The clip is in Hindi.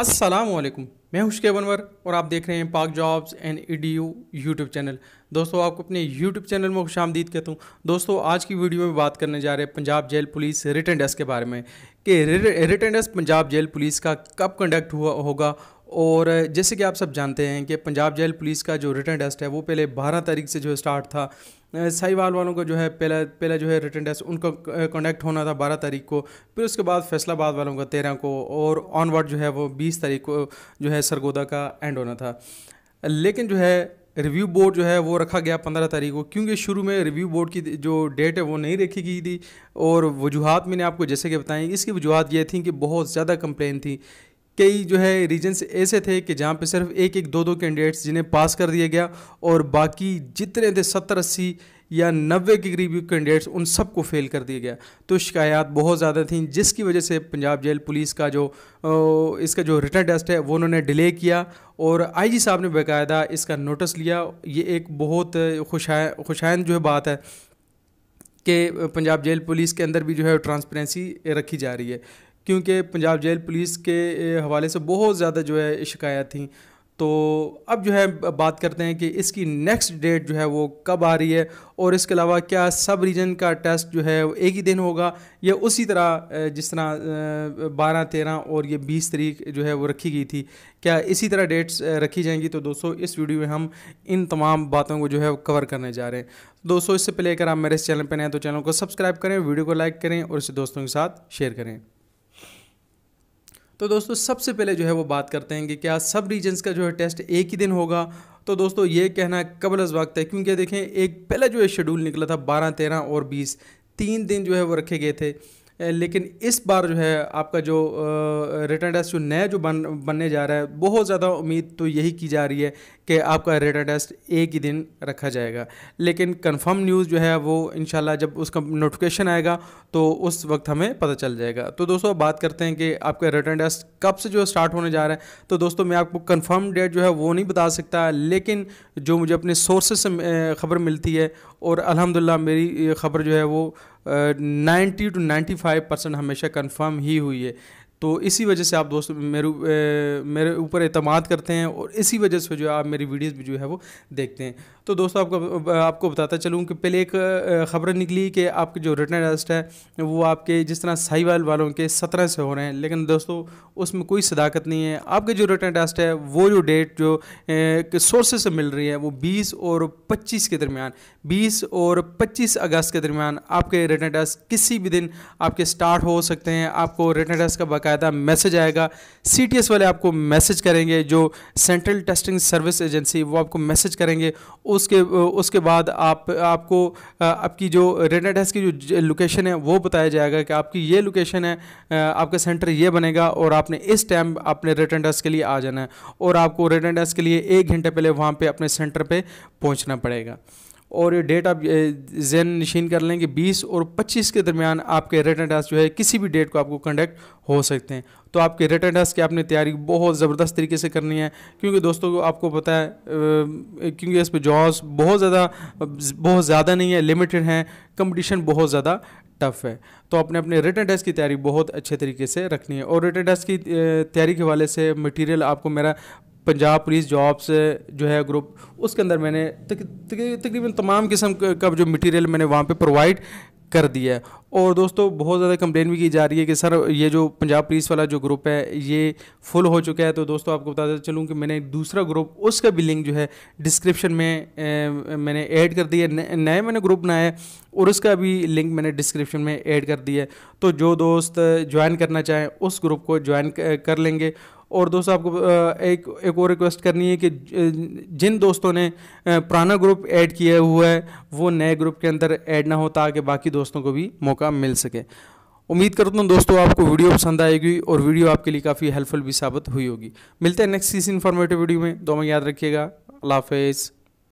असलम मैं हुशके बनवर और आप देख रहे हैं Pak jobs and E D U YouTube channel दोस्तों आपको अपने यूट्यूब चैनल में खुश आमदीद कहता हूँ दोस्तों आज की वीडियो में बात करने जा रहे हैं Punjab jail police written test के बारे में कि written test Punjab jail police का कब कंडक्ट हुआ होगा और जैसे कि आप सब जानते हैं कि पंजाब जेल पुलिस का जो रिटर्न टेस्ट है वो पहले बारह तारीख से जो स्टार्ट था साहिवाल वालों का जो है पहला पहला जो है रिटर्न टेस्ट उनका कंडक्ट होना था बारह तारीख को फिर उसके बाद फैसलाबाद वालों का तेरह को और ऑनवर्ड जो है वो बीस तारीख को जो है सरगोदा का एंड होना था लेकिन जो है रिव्यू बोर्ड जो है वो रखा गया पंद्रह तारीख को क्योंकि शुरू में रिव्यू बोर्ड की जो डेट है वो नहीं रखी गई थी और वजूहत मैंने आपको जैसे कि बताएं इसकी वजूहत ये थी कि बहुत ज़्यादा कंप्लेन थी कई जो है रीजन्स ऐसे थे कि जहाँ पे सिर्फ एक एक दो दो कैंडिडेट्स जिन्हें पास कर दिया गया और बाकी जितने थे सत्तर अस्सी या नब्बे के करीब कैंडिडेट्स उन सबको फेल कर दिया गया तो शिकायत बहुत ज़्यादा थी जिसकी वजह से पंजाब जेल पुलिस का जो इसका जो रिटर्न टेस्ट है वो उन्होंने डिले किया और आईजी साहब ने बाकायदा इसका नोटिस लिया ये एक बहुत खुशाय खुशायन जो है बात है कि पंजाब जेल पुलिस के अंदर भी जो है ट्रांसपेरेंसी रखी जा रही है क्योंकि पंजाब जेल पुलिस के हवाले से बहुत ज़्यादा जो है शिकायत थी तो अब जो है बात करते हैं कि इसकी नेक्स्ट डेट जो है वो कब आ रही है और इसके अलावा क्या सब रीजन का टेस्ट जो है वो एक ही दिन होगा या उसी तरह जिस तरह बारह तेरह और ये बीस तरीक जो है वो रखी गई थी क्या इसी तरह डेट्स रखी जाएंगी तो दोस्तों इस वीडियो में हम इन तमाम बातों को जो है कवर करने जा रहे हैं दोस्तों इससे पहले अगर आप मेरे इस चैनल पर नए तो चैनल को सब्सक्राइब करें वीडियो को लाइक करें और इसे दोस्तों के साथ शेयर करें तो दोस्तों सबसे पहले जो है वो बात करते हैं कि क्या सब रीजन्स का जो है टेस्ट एक ही दिन होगा तो दोस्तों ये कहना कबल अज वक्त है क्योंकि देखें एक पहला जो है शेड्यूल निकला था बारह तेरह और बीस तीन दिन जो है वो रखे गए थे लेकिन इस बार जो है आपका जो रिटर्न टेस्ट जो नया जो बन बनने जा रहा है बहुत ज़्यादा उम्मीद तो यही की जा रही है कि आपका रिटर्न टेस्ट एक ही दिन रखा जाएगा लेकिन कंफर्म न्यूज़ जो है वो इन जब उसका नोटिफिकेशन आएगा तो उस वक्त हमें पता चल जाएगा तो दोस्तों बात करते हैं कि आपका रिटर्न टेस्ट कब से जो स्टार्ट होने जा रहा है तो दोस्तों मैं आपको कन्फर्म डेट जो है वो नहीं बता सकता लेकिन जो मुझे अपने सोर्सेस से खबर मिलती है और अलहमदिल्ला मेरी खबर जो है वो ninety two ninety five percent हमेशा कन्फर्म ही हुई है तो इसी वजह से आप दोस्त मेरे मेरे ऊपर अतमाद करते हैं और इसी वजह से जो है आप मेरी वीडियोस भी जो है वो देखते हैं तो दोस्तों आपको आपको बताता चलूँ कि पहले एक ख़बर निकली कि आपके जो रिटर्न टेस्ट है वो आपके जिस तरह साहिवाल वालों के सत्रह से हो रहे हैं लेकिन दोस्तों उसमें कोई सदाकत नहीं है आपके जो रिटर्न टेस्ट है वो जो डेट जो सोर्सेज से मिल रही है वो बीस और पच्चीस के दरमियान बीस और पच्चीस अगस्त के दरमियान आपके रिटर्न टेस्ट किसी भी दिन आपके स्टार्ट हो सकते हैं आपको रिटर्न टेस्ट का बाकायदा मैसेज आएगा सी वाले आपको मैसेज करेंगे जो सेंट्रल टेस्टिंग सर्विस एजेंसी वो आपको मैसेज करेंगे उसके उसके बाद आप आपको आपकी जो रेडा डेस्क की जो लोकेशन है वो बताया जाएगा कि आपकी ये लोकेशन है आपका सेंटर ये बनेगा और आपने इस टाइम अपने रिटर्न डेस्क के लिए आ जाना है और आपको रिटर्न डेस्क के लिए एक घंटे पहले वहाँ पे अपने सेंटर पे पहुँचना पड़ेगा और ये डेट आप जैन निशीन कर लेंगे 20 और 25 के दरमियान आपके रिटर्न टेस्ट जो है किसी भी डेट को आपको कंडक्ट हो सकते हैं तो आपके रिटर्न टेस्ट की आपने तैयारी बहुत ज़बरदस्त तरीके से करनी है क्योंकि दोस्तों आपको पता है क्योंकि इस पर जॉब्स बहुत ज़्यादा बहुत ज़्यादा नहीं है लिमिटेड हैं कंपटीशन बहुत ज़्यादा टफ है तो अपने अपने रिटर्न टेस्ट की तैयारी बहुत अच्छे तरीके से रखनी है और रिटर्न टेस्ट की तैयारी के हवाले से मटेरियल आपको मेरा पंजाब पुलिस जॉब्स जो है ग्रुप उसके अंदर मैंने तकरीबन तमाम किस्म का जो मटेरियल मैंने वहाँ पे प्रोवाइड कर दिया है और दोस्तों बहुत ज़्यादा कंप्लेन भी की जा रही है कि सर ये जो पंजाब पुलिस वाला जो ग्रुप है ये फुल हो चुका है तो दोस्तों आपको बता चलूँ कि मैंने दूसरा ग्रुप उसका भी लिंक जो है डिस्क्रिप्शन में ए, मैंने ऐड कर दिया है नए मैंने ग्रुप बनाया है और उसका भी लिंक मैंने डिस्क्रिप्शन में ऐड कर दिया है तो जो दोस्त ज्वाइन करना चाहें उस ग्रुप को ज्वाइन कर लेंगे और दोस्तों आपको एक एक और रिक्वेस्ट करनी है कि जिन दोस्तों ने पुराना ग्रुप ऐड किया हुआ है वो नए ग्रुप के अंदर ऐड ना हो ताकि बाकी दोस्तों को भी मौका मिल सके उम्मीद करता हूँ दोस्तों आपको वीडियो पसंद आएगी और वीडियो आपके लिए काफ़ी हेल्पफुल भी साबित हुई होगी मिलते हैं नेक्स्ट इस इन्फॉर्मेटिव वीडियो में दो में याद रखिएगा अल्लाह हाफिज़